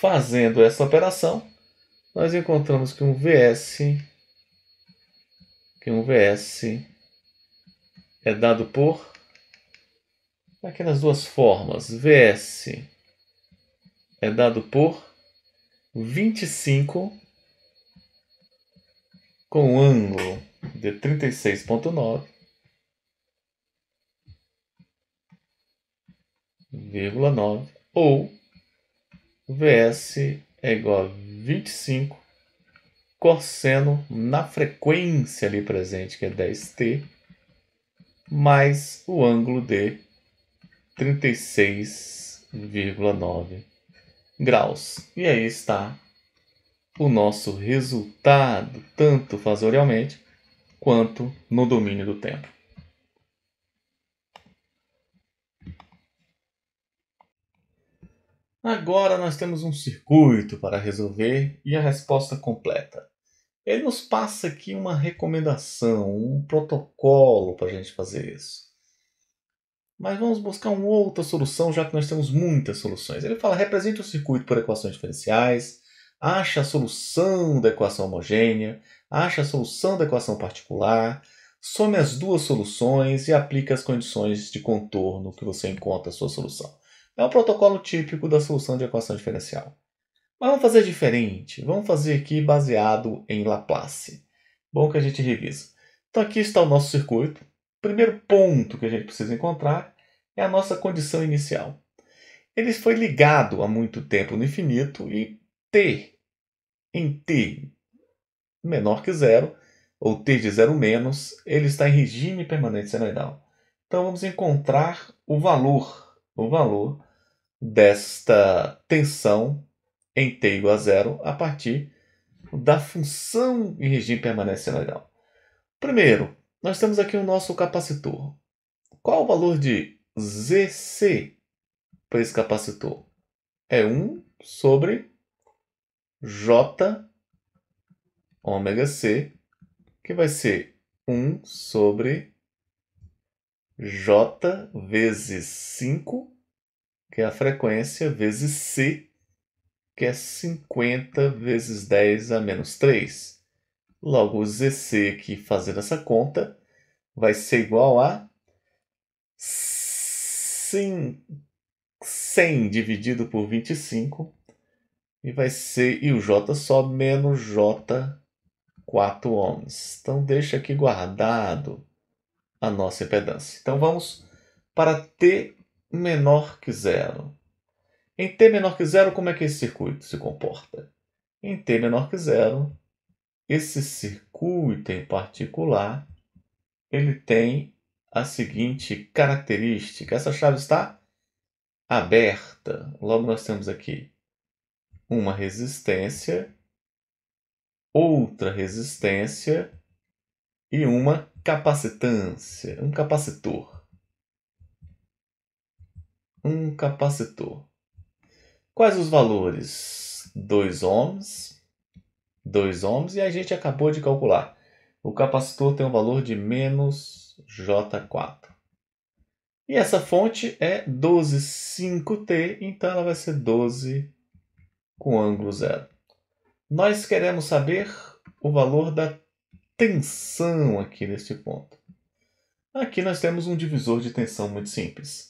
Fazendo essa operação, nós encontramos que um VS que um VS é dado por nas duas formas. VS é dado por 25 com um ângulo de 36.9 vírgula 9 ou VS é igual a 25 cosseno na frequência ali presente, que é 10t, mais o ângulo de 36,9 graus. E aí está o nosso resultado, tanto fazorialmente quanto no domínio do tempo. Agora nós temos um circuito para resolver e a resposta completa. Ele nos passa aqui uma recomendação, um protocolo para a gente fazer isso. Mas vamos buscar uma outra solução, já que nós temos muitas soluções. Ele fala: represente o circuito por equações diferenciais, acha a solução da equação homogênea, acha a solução da equação particular, some as duas soluções e aplica as condições de contorno que você encontra a sua solução. É um protocolo típico da solução de equação diferencial. Mas vamos fazer diferente. Vamos fazer aqui baseado em Laplace. Bom que a gente revisa. Então aqui está o nosso circuito. O primeiro ponto que a gente precisa encontrar é a nossa condição inicial. Ele foi ligado há muito tempo no infinito e t em t menor que zero, ou t de zero menos, ele está em regime permanente senoidal. Então vamos encontrar o valor, o valor desta tensão em t igual a zero a partir da função em regime permanente senoidal. Primeiro, nós temos aqui o nosso capacitor. Qual o valor de ZC para esse capacitor? É 1 sobre J ômega C, que vai ser 1 sobre J vezes 5 que é a frequência, vezes C, que é 50 vezes 10 a menos 3. Logo, o ZC aqui, fazendo essa conta vai ser igual a 100 dividido por 25 e vai ser e o J só menos J 4 ohms. Então deixa aqui guardado a nossa impedância. Então vamos para T menor que zero. Em T menor que zero, como é que esse circuito se comporta? Em T menor que zero, esse circuito em particular, ele tem a seguinte característica. Essa chave está aberta. Logo nós temos aqui uma resistência, outra resistência e uma capacitância, um capacitor um capacitor. Quais os valores? 2 ohms, 2 ohms, e a gente acabou de calcular. O capacitor tem um valor de menos J4. E essa fonte é 125T, então ela vai ser 12 com ângulo zero. Nós queremos saber o valor da tensão aqui neste ponto. Aqui nós temos um divisor de tensão muito simples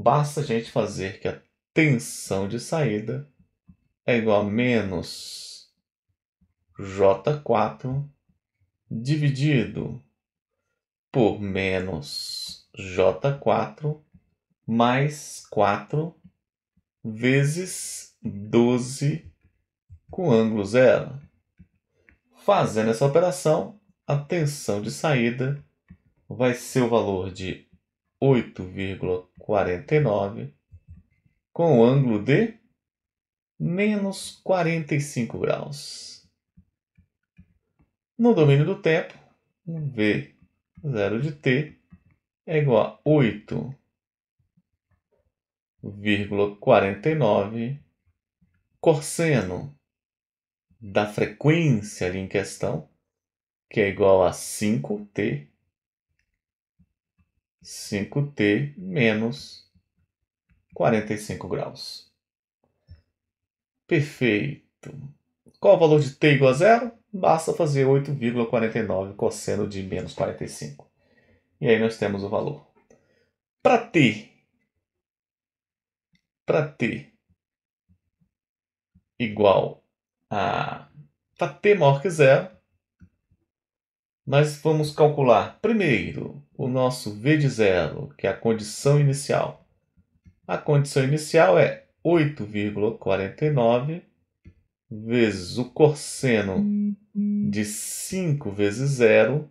basta a gente fazer que a tensão de saída é igual a menos J4 dividido por menos J4 mais 4 vezes 12 com ângulo zero. Fazendo essa operação, a tensão de saída vai ser o valor de 8,49 com o ângulo de menos 45 graus. No domínio do tempo, V zero de t é igual a 8,49 cosseno da frequência ali em questão, que é igual a 5t 5T menos 45 graus. Perfeito. Qual o valor de T igual a zero? Basta fazer 8,49 cosseno de menos 45. E aí nós temos o valor. Para T, para T igual a... Para T maior que zero, nós vamos calcular primeiro o nosso V de zero, que é a condição inicial. A condição inicial é 8,49 vezes o cosseno uhum. de 5 vezes zero,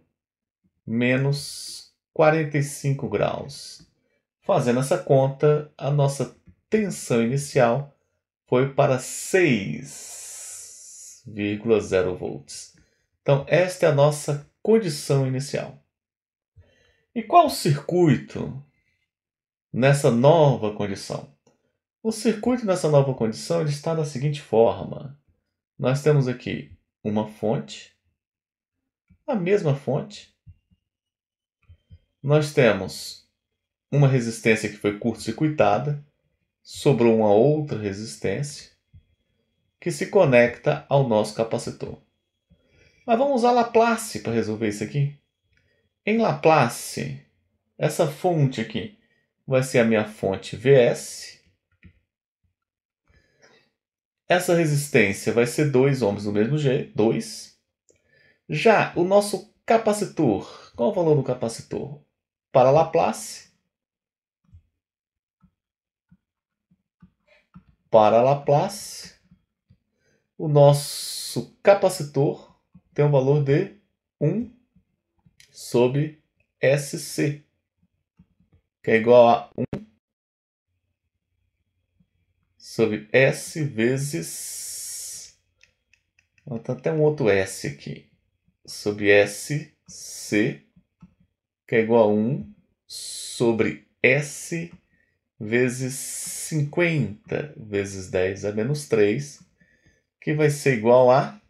menos 45 graus. Fazendo essa conta, a nossa tensão inicial foi para 6,0 volts. Então, esta é a nossa condição inicial. E qual o circuito nessa nova condição? O circuito nessa nova condição está da seguinte forma: nós temos aqui uma fonte, a mesma fonte, nós temos uma resistência que foi curto-circuitada, sobrou uma outra resistência que se conecta ao nosso capacitor. Mas vamos usar Laplace para resolver isso aqui. Em Laplace, essa fonte aqui vai ser a minha fonte Vs. Essa resistência vai ser 2 ohms do mesmo jeito, 2. Já o nosso capacitor, qual o valor do capacitor? Para Laplace, para Laplace, o nosso capacitor tem um valor de 1 sobre SC, que é igual a 1 sobre S vezes. Tem tá até um outro S aqui. Sobre SC, que é igual a 1 sobre S vezes 50 vezes 10 a menos 3, que vai ser igual a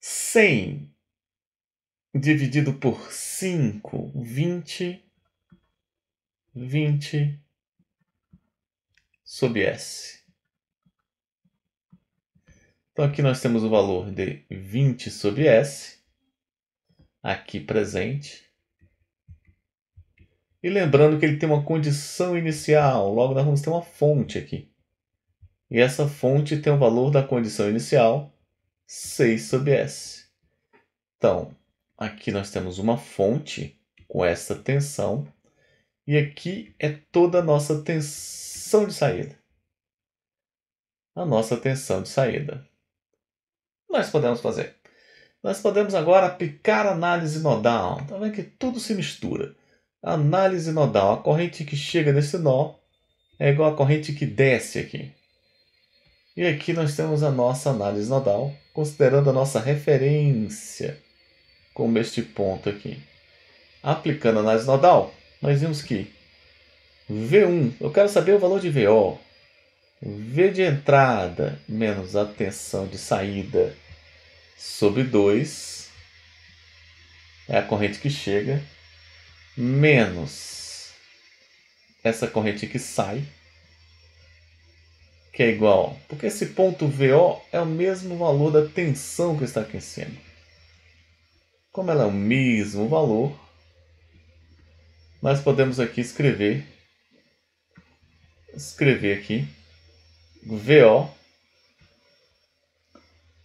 100 dividido por 5, 20, 20 sob S. Então aqui nós temos o valor de 20 sob S, aqui presente. E lembrando que ele tem uma condição inicial, logo nós vamos ter uma fonte aqui. E essa fonte tem o valor da condição inicial 6 sob S. Então, Aqui nós temos uma fonte com essa tensão. E aqui é toda a nossa tensão de saída. A nossa tensão de saída. Nós podemos fazer. Nós podemos agora aplicar análise nodal. Está vendo que tudo se mistura. Análise nodal. A corrente que chega nesse nó é igual à corrente que desce aqui. E aqui nós temos a nossa análise nodal, considerando a nossa referência como este ponto aqui. Aplicando a análise nodal, nós vimos que V1, eu quero saber o valor de VO. V de entrada menos a tensão de saída sobre 2 é a corrente que chega, menos essa corrente que sai, que é igual, porque esse ponto VO é o mesmo valor da tensão que está aqui como ela é o mesmo valor, nós podemos aqui escrever, escrever aqui, VO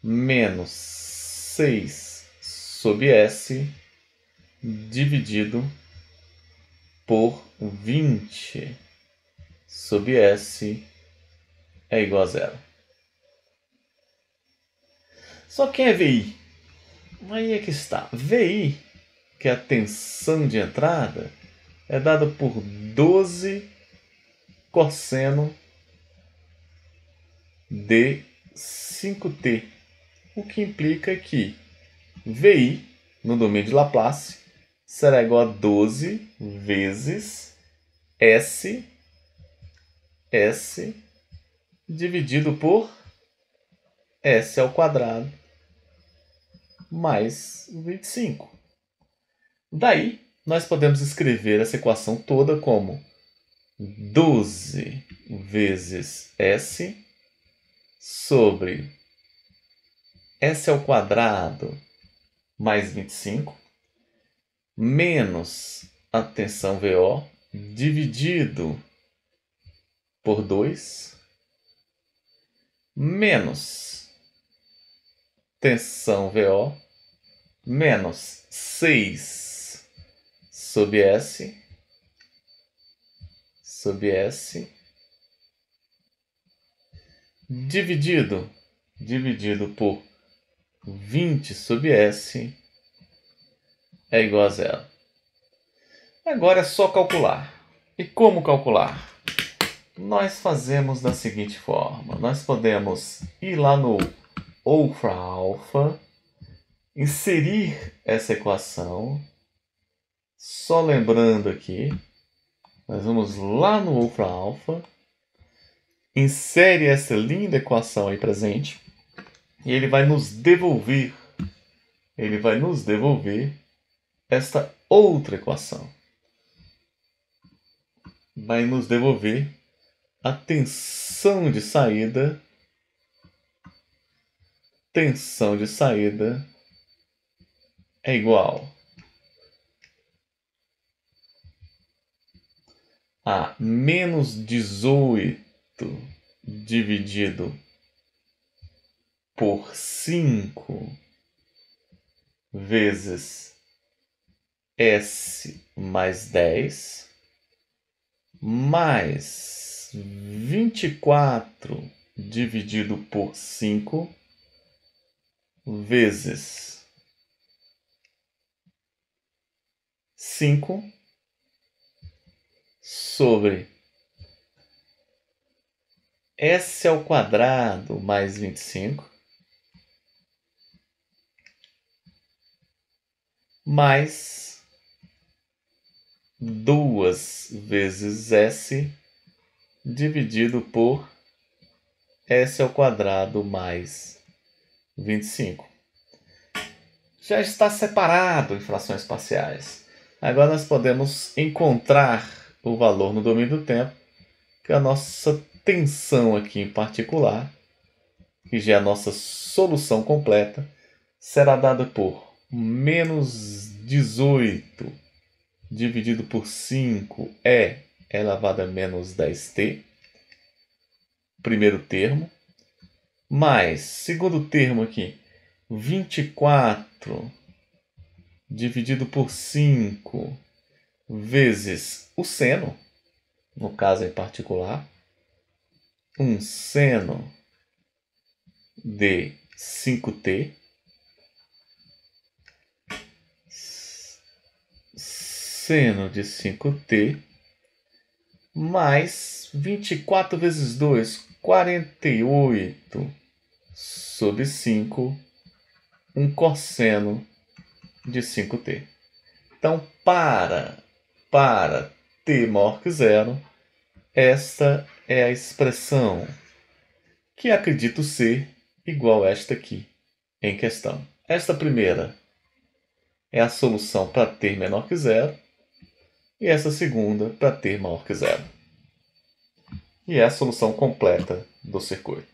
menos 6 sob S dividido por 20 sob S é igual a zero. Só quem é VI? Aí é que está. VI, que é a tensão de entrada, é dada por 12 cosseno de 5t, o que implica que VI, no domínio de Laplace, será igual a 12 vezes S, S dividido por S ao quadrado mais 25. Daí, nós podemos escrever essa equação toda como 12 vezes S sobre S ao quadrado mais 25 menos a tensão VO dividido por 2 menos tensão VO menos 6 sobre S sobre S dividido dividido por 20 sobre S é igual a zero. Agora é só calcular. E como calcular? Nós fazemos da seguinte forma. Nós podemos ir lá no ou Ofra Alpha inserir essa equação. Só lembrando aqui, nós vamos lá no Ultra alfa insere essa linda equação aí presente, e ele vai nos devolver, ele vai nos devolver esta outra equação. Vai nos devolver a tensão de saída, tensão de saída é igual a menos 18 dividido por 5 vezes S mais 10 mais 24 dividido por 5 vezes cinco sobre S ao é quadrado mais vinte e cinco mais duas vezes S dividido por S ao é quadrado mais 25. Já está separado em frações parciais. Agora nós podemos encontrar o valor no domínio do tempo, que é a nossa tensão aqui em particular, que já é a nossa solução completa, será dada por menos 18 dividido por 5 é elevado a menos 10t, primeiro termo, mais, segundo termo aqui, 24 dividido por 5 vezes o seno, no caso em particular, um seno de 5t seno de 5t mais 24 vezes 2, 48 sobre 5, um cosseno de 5t. Então, para, para t maior que zero, esta é a expressão que acredito ser igual a esta aqui em questão. Esta primeira é a solução para t menor que zero e essa segunda para t maior que zero. E é a solução completa do circuito.